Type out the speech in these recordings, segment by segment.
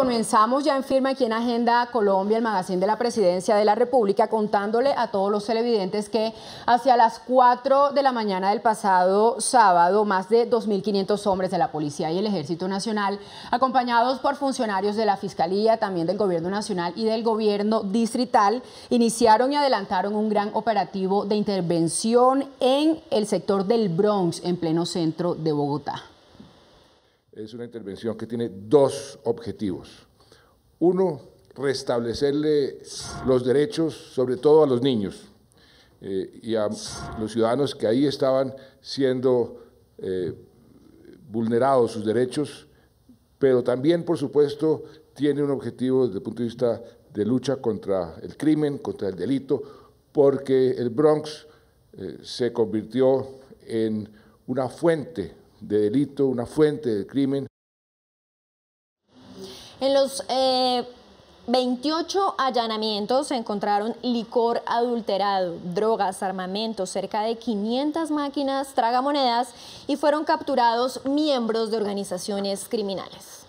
comenzamos ya en firma aquí en Agenda Colombia, el magazín de la Presidencia de la República, contándole a todos los televidentes que hacia las 4 de la mañana del pasado sábado, más de 2.500 hombres de la Policía y el Ejército Nacional, acompañados por funcionarios de la Fiscalía, también del Gobierno Nacional y del Gobierno Distrital, iniciaron y adelantaron un gran operativo de intervención en el sector del Bronx, en pleno centro de Bogotá es una intervención que tiene dos objetivos. Uno, restablecerle los derechos, sobre todo a los niños eh, y a los ciudadanos que ahí estaban siendo eh, vulnerados sus derechos, pero también, por supuesto, tiene un objetivo desde el punto de vista de lucha contra el crimen, contra el delito, porque el Bronx eh, se convirtió en una fuente de delito, una fuente de crimen. En los 28 eh, allanamientos se encontraron licor adulterado, drogas, armamento cerca de 500 máquinas, tragamonedas y fueron capturados miembros de organizaciones criminales.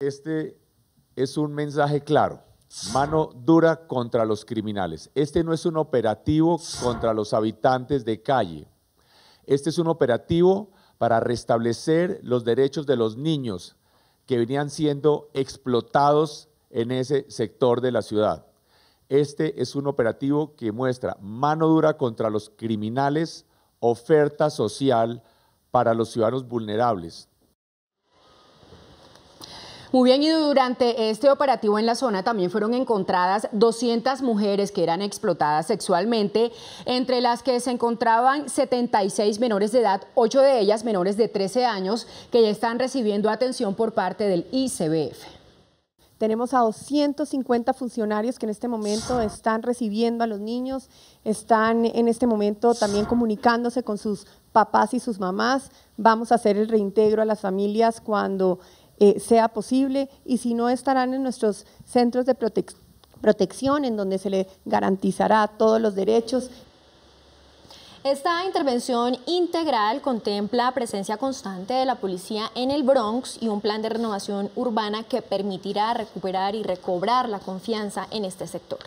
Este es un mensaje claro. Mano dura contra los criminales. Este no es un operativo contra los habitantes de calle. Este es un operativo para restablecer los derechos de los niños que venían siendo explotados en ese sector de la ciudad. Este es un operativo que muestra mano dura contra los criminales, oferta social para los ciudadanos vulnerables, muy bien, y durante este operativo en la zona también fueron encontradas 200 mujeres que eran explotadas sexualmente, entre las que se encontraban 76 menores de edad, 8 de ellas menores de 13 años, que ya están recibiendo atención por parte del ICBF. Tenemos a 250 funcionarios que en este momento están recibiendo a los niños, están en este momento también comunicándose con sus papás y sus mamás. Vamos a hacer el reintegro a las familias cuando eh, sea posible y si no estarán en nuestros centros de protección en donde se le garantizará todos los derechos esta intervención integral contempla presencia constante de la policía en el Bronx y un plan de renovación urbana que permitirá recuperar y recobrar la confianza en este sector.